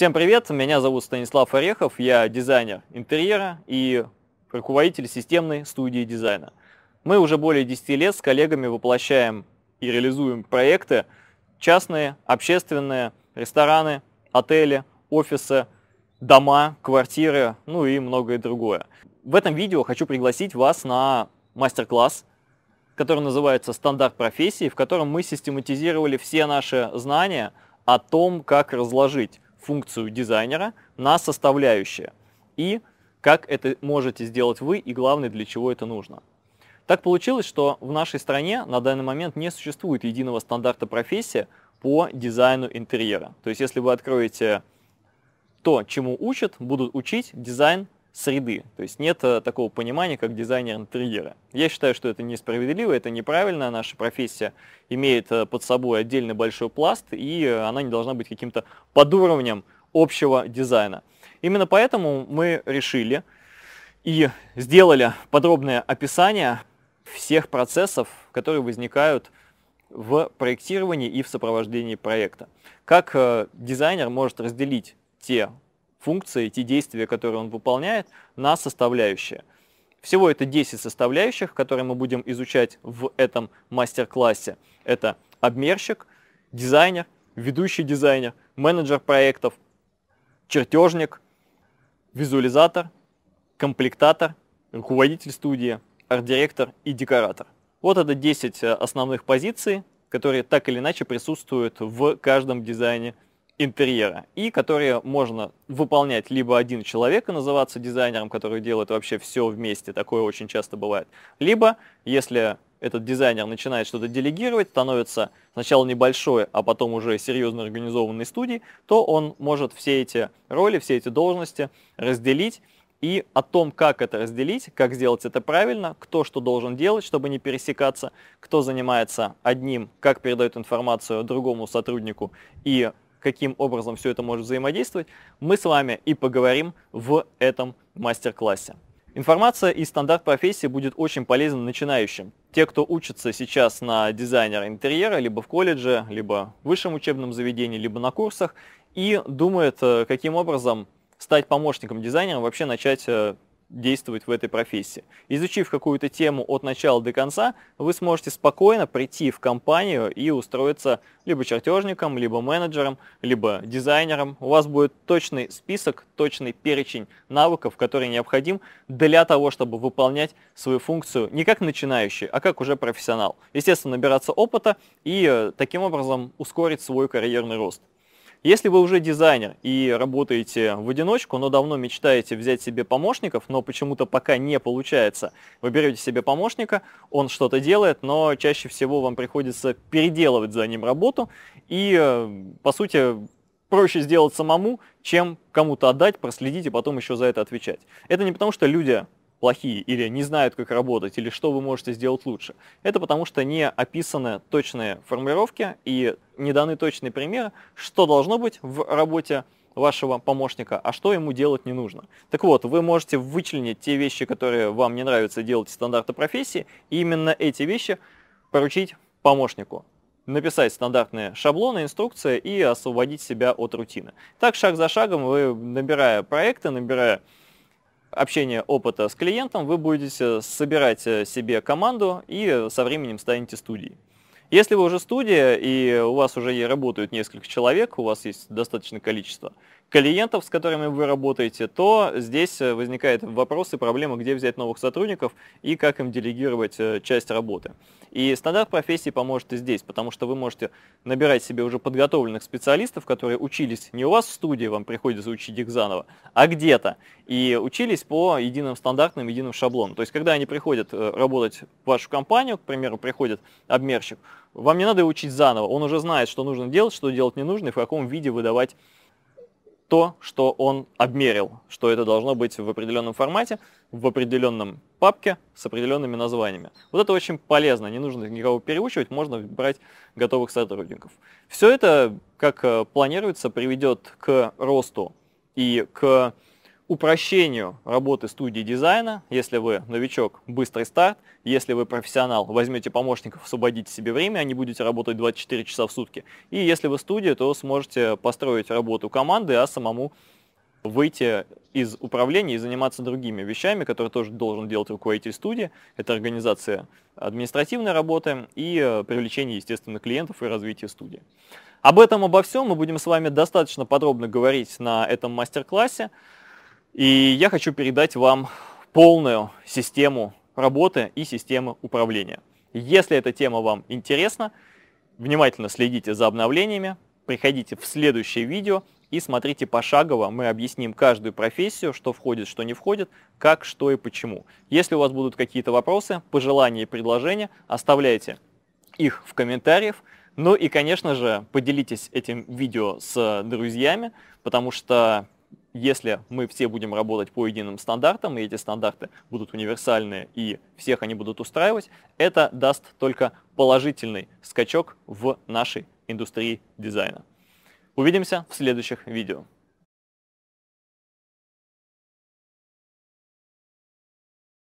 Всем привет, меня зовут Станислав Орехов, я дизайнер интерьера и руководитель системной студии дизайна. Мы уже более 10 лет с коллегами воплощаем и реализуем проекты частные, общественные, рестораны, отели, офисы, дома, квартиры, ну и многое другое. В этом видео хочу пригласить вас на мастер-класс, который называется «Стандарт профессии», в котором мы систематизировали все наши знания о том, как разложить функцию дизайнера на составляющие и как это можете сделать вы и главное, для чего это нужно. Так получилось, что в нашей стране на данный момент не существует единого стандарта профессии по дизайну интерьера. То есть если вы откроете то, чему учат, будут учить дизайн среды. То есть нет э, такого понимания, как дизайнер интерьера. Я считаю, что это несправедливо, это неправильно. Наша профессия имеет э, под собой отдельный большой пласт, и э, она не должна быть каким-то подуровнем общего дизайна. Именно поэтому мы решили и сделали подробное описание всех процессов, которые возникают в проектировании и в сопровождении проекта. Как дизайнер может разделить те функции, те действия, которые он выполняет, на составляющие. Всего это 10 составляющих, которые мы будем изучать в этом мастер-классе. Это обмерщик, дизайнер, ведущий дизайнер, менеджер проектов, чертежник, визуализатор, комплектатор, руководитель студии, арт-директор и декоратор. Вот это 10 э, основных позиций, которые так или иначе присутствуют в каждом дизайне интерьера, и которые можно выполнять либо один человек и называться дизайнером, который делает вообще все вместе, такое очень часто бывает, либо, если этот дизайнер начинает что-то делегировать, становится сначала небольшой, а потом уже серьезно организованной студией, то он может все эти роли, все эти должности разделить, и о том, как это разделить, как сделать это правильно, кто что должен делать, чтобы не пересекаться, кто занимается одним, как передает информацию другому сотруднику и каким образом все это может взаимодействовать, мы с вами и поговорим в этом мастер-классе. Информация и стандарт профессии будет очень полезен начинающим. Те, кто учится сейчас на дизайнера интерьера, либо в колледже, либо в высшем учебном заведении, либо на курсах, и думает, э, каким образом стать помощником дизайнера, вообще начать э, действовать в этой профессии. Изучив какую-то тему от начала до конца, вы сможете спокойно прийти в компанию и устроиться либо чертежником, либо менеджером, либо дизайнером. У вас будет точный список, точный перечень навыков, которые необходим для того, чтобы выполнять свою функцию не как начинающий, а как уже профессионал. Естественно, набираться опыта и э, таким образом ускорить свой карьерный рост. Если вы уже дизайнер и работаете в одиночку, но давно мечтаете взять себе помощников, но почему-то пока не получается, вы берете себе помощника, он что-то делает, но чаще всего вам приходится переделывать за ним работу и, э, по сути, проще сделать самому, чем кому-то отдать, проследить и потом еще за это отвечать. Это не потому, что люди плохие или не знают, как работать, или что вы можете сделать лучше. Это потому, что не описаны точные формулировки и не даны точные примеры, что должно быть в работе вашего помощника, а что ему делать не нужно. Так вот, вы можете вычленить те вещи, которые вам не нравится делать стандарты профессии, и именно эти вещи поручить помощнику написать стандартные шаблоны, инструкции и освободить себя от рутины. Так, шаг за шагом, вы набирая проекты, набирая общения опыта с клиентом вы будете собирать э, себе команду и со временем станете студией. Если вы уже студия и у вас уже работают несколько человек, у вас есть достаточное количество, клиентов, с которыми вы работаете, то здесь э, возникает вопрос и проблема, где взять новых сотрудников и как им делегировать э, часть работы. И стандарт профессии поможет и здесь, потому что вы можете набирать себе уже подготовленных специалистов, которые учились не у вас в студии, вам приходится учить их заново, а где-то. И учились по единым стандартным, единым шаблонам. То есть, когда они приходят э, работать в вашу компанию, к примеру, приходит обмерщик, вам не надо его учить заново, он уже знает, что нужно делать, что делать не нужно и в каком виде выдавать то, что он обмерил, что это должно быть в определенном формате, в определенном папке с определенными названиями. Вот это очень полезно, не нужно никого переучивать, можно брать готовых сотрудников. Все это, как э, планируется, приведет к росту и к упрощению работы студии дизайна. Если вы новичок, быстрый старт. Если вы профессионал, возьмете помощников, освободите себе время, они а не будете работать 24 часа в сутки. И если вы студия, то сможете построить работу команды, а самому выйти из управления и заниматься другими вещами, которые тоже должен делать руководитель студии. Это организация административной работы и э, привлечение, естественно, клиентов и развитие студии. Об этом, обо всем мы будем с вами достаточно подробно говорить на этом мастер-классе. И я хочу передать вам полную систему работы и системы управления. Если эта тема вам интересна, внимательно следите за обновлениями, приходите в следующее видео и смотрите пошагово, мы объясним каждую профессию, что входит, что не входит, как, что и почему. Если у вас будут какие-то вопросы, пожелания и предложения, оставляйте их в комментариях. Ну и, конечно же, поделитесь этим видео с друзьями, потому что если мы все будем работать по единым стандартам, и эти стандарты будут универсальные, и всех они будут устраивать, это даст только положительный скачок в нашей индустрии дизайна. Увидимся в следующих видео.